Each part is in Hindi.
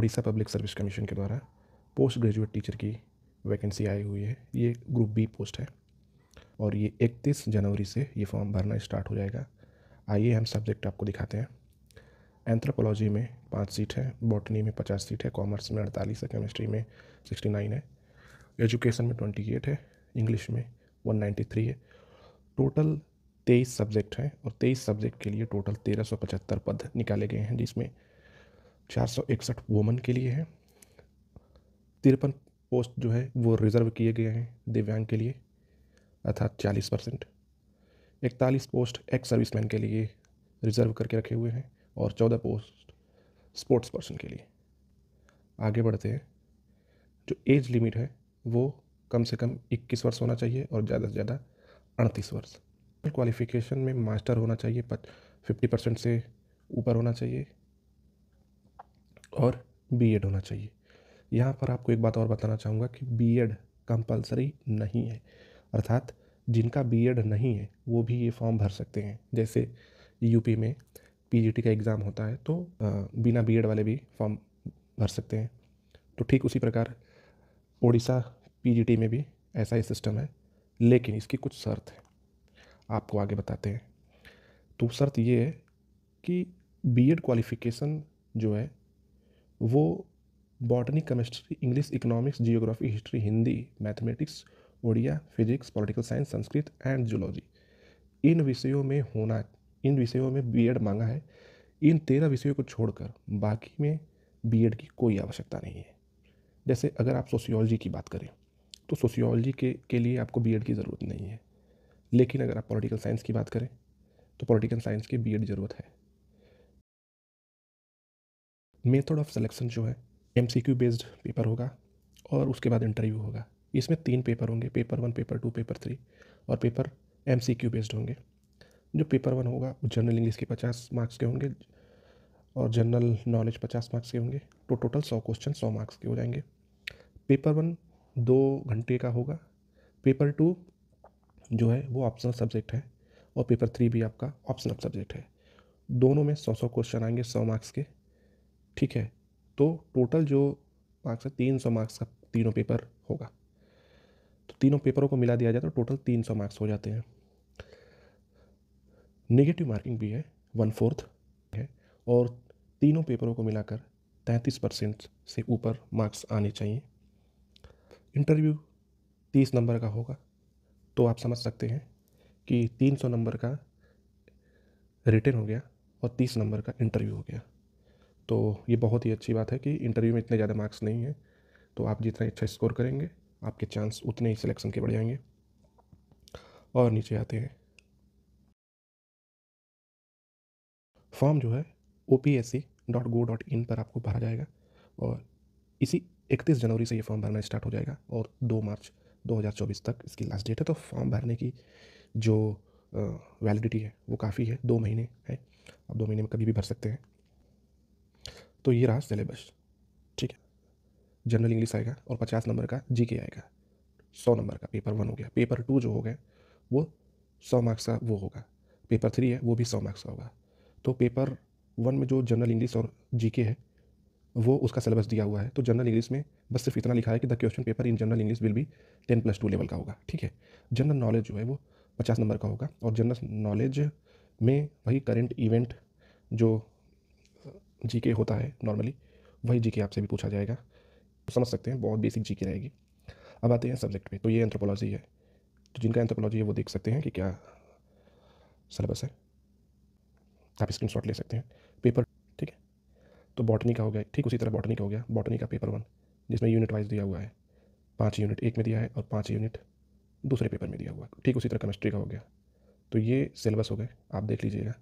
उड़ीसा पब्लिक सर्विस कमीशन के द्वारा पोस्ट ग्रेजुएट टीचर की वैकेंसी आई हुई है ये ग्रुप बी पोस्ट है और ये 31 जनवरी से ये फॉर्म भरना स्टार्ट हो जाएगा आइए हम सब्जेक्ट आपको दिखाते हैं एंथ्रोपोलॉजी में पाँच सीट है बॉटनी में पचास सीट है कॉमर्स में अड़तालीस है केमिस्ट्री में सिक्सटी नाइन है एजुकेशन में ट्वेंटी एट है इंग्लिश में वन नाइन्टी थ्री है टोटल तेईस सब्जेक्ट हैं और तेईस सब्जेक्ट के लिए टोटल तेरह सौ पचहत्तर पद निकाले गए हैं जिसमें चार सौ इकसठ वोमन के लिए है तिरपन पोस्ट जो है वो रिज़र्व किए गए हैं दिव्यांग के लिए अर्थात चालीस परसेंट इकतालीस पोस्ट एक्स सर्विसमैन के लिए रिज़र्व करके रखे हुए हैं और चौदह पोस्ट स्पोर्ट्स पर्सन के लिए आगे बढ़ते हैं जो एज लिमिट है वो कम से कम इक्कीस वर्ष होना चाहिए और ज़्यादा से ज़्यादा अड़तीस वर्ष क्वालिफ़िकेशन में मास्टर होना चाहिए फिफ्टी परसेंट से ऊपर होना चाहिए और बी एड होना चाहिए यहाँ पर आपको एक बात और बताना चाहूँगा कि बी एड कंपलसरी नहीं है अर्थात जिनका बी एड नहीं है वो भी ये फॉर्म भर सकते हैं जैसे यूपी में पीजीटी का एग्ज़ाम होता है तो बिना बीएड वाले भी फॉर्म भर सकते हैं तो ठीक उसी प्रकार ओडिशा पीजीटी में भी ऐसा ही सिस्टम है लेकिन इसकी कुछ शर्त है आपको आगे बताते हैं तो शर्त ये है कि बीएड क्वालिफ़िकेशन जो है वो botany chemistry English economics geography history Hindi mathematics Odia physics political science Sanskrit and zoology इन विषयों में होना इन विषयों में बीएड मांगा है इन तेरह विषयों को छोड़कर बाकी में बीएड की कोई आवश्यकता नहीं है जैसे अगर आप सोशियोलॉजी की बात करें तो सोशियोलॉजी के के लिए आपको बीएड की ज़रूरत नहीं है लेकिन अगर आप पॉलिटिकल साइंस की बात करें तो पॉलिटिकल साइंस की बीएड ज़रूरत है मेथड ऑफ सिलेक्शन जो है एम बेस्ड पेपर होगा और उसके बाद इंटरव्यू होगा इसमें तीन पेपर होंगे paper one paper two paper three और पेपर एम बेस्ड होंगे जो पेपर वन होगा वो जनरल इंग्लिश के पचास मार्क्स के होंगे और जनरल नॉलेज पचास मार्क्स के होंगे तो टोटल सौ क्वेश्चन सौ मार्क्स के हो जाएंगे पेपर वन दो घंटे का होगा पेपर टू जो है वो ऑप्शनल सब्जेक्ट है और पेपर थ्री भी आपका ऑप्शनल सब्जेक्ट है दोनों में सौ सौ क्वेश्चन आएंगे सौ मार्क्स के ठीक है तो टोटल जो मार्क्स है तीन सौ मार्क्स का तीनों पेपर होगा तो तीनों पेपरों को मिला दिया जाए तो टोटल तीन सौ मार्क्स हो जाते हैं नेगेटिव मार्किंग भी है वन फोर्थ है और तीनों पेपरों को मिलाकर तैंतीस परसेंट से ऊपर मार्क्स आने चाहिए इंटरव्यू तीस नंबर का होगा तो आप समझ सकते हैं कि तीन सौ नंबर का रिटर्न हो गया और तीस नंबर का इंटरव्यू हो गया तो ये बहुत ही अच्छी बात है कि इंटरव्यू में इतने ज़्यादा मार्क्स नहीं हैं तो आप जितना अच्छा स्कोर करेंगे आपके चांस उतने ही सिलेक्शन के बढ़ जाएंगे और नीचे आते हैं फॉर्म जो है O P S C dot gov dot in पर आपको भरा जाएगा और इसी इकतीस जनवरी से ये फॉर्म भरना स्टार्ट हो जाएगा और दो मार्च 2024 तक इसकी लास्ट डेट है तो फॉर्म भरने की जो वैलिडिटी है वो काफ़ी है दो महीने है आप दो महीने में कभी भी भर सकते हैं तो ये रहा सिलेबस ठीक है जनरल इंग्लिश आएगा और पचास नंबर का जी के आएगा सौ नंबर का पेपर वन हो गया पेपर टू जो हो गया वो सौ मार्क्स का वो होगा पेपर थ्री है वो भी सौ मार्क्स का होगा तो पेपर वन में जो जनरल इंग्लिश और जी है वो उसका सिलेबस दिया हुआ है तो जनरल इंग्लिश में बस सिर्फ इतना लिखा है कि the question paper in general English will be ten plus two level का होगा ठीक है जनरल नॉलेज जो है वो पचास नंबर का होगा और जनरल नॉलेज में वही करेंट इवेंट जो के होता है नॉर्मली वही के आपसे भी पूछा जाएगा समझ सकते हैं बहुत बेसिक के रहेगी अब आते हैं सब्जेक्ट पे तो ये एंथ्रोपोलॉजी है तो जिनका एंथ्रोपोलॉजी है वो देख सकते हैं कि क्या सलेबस है आप स्क्रीन ले सकते हैं पेपर ठीक है तो बॉटनी का हो गया ठीक उसी तरह बॉटनी का हो गया बॉटनी का पेपर वन जिसमें यूनिट वाइज दिया हुआ है पाँच यूनिट एक में दिया है और पाँच यूनिट दूसरे पेपर में दिया हुआ ठीक उसी तरह केमिस्ट्री का हो गया तो ये सिलेबस हो गए आप देख लीजिएगा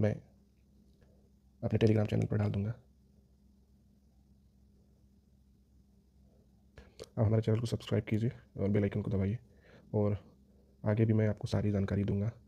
मैं अपने टेलीग्राम चैनल पर डाल दूँगा आप हमारे चैनल को सब्सक्राइब कीजिए और बेल आइकन को दबाइए और आगे भी मैं आपको सारी जानकारी दूंगा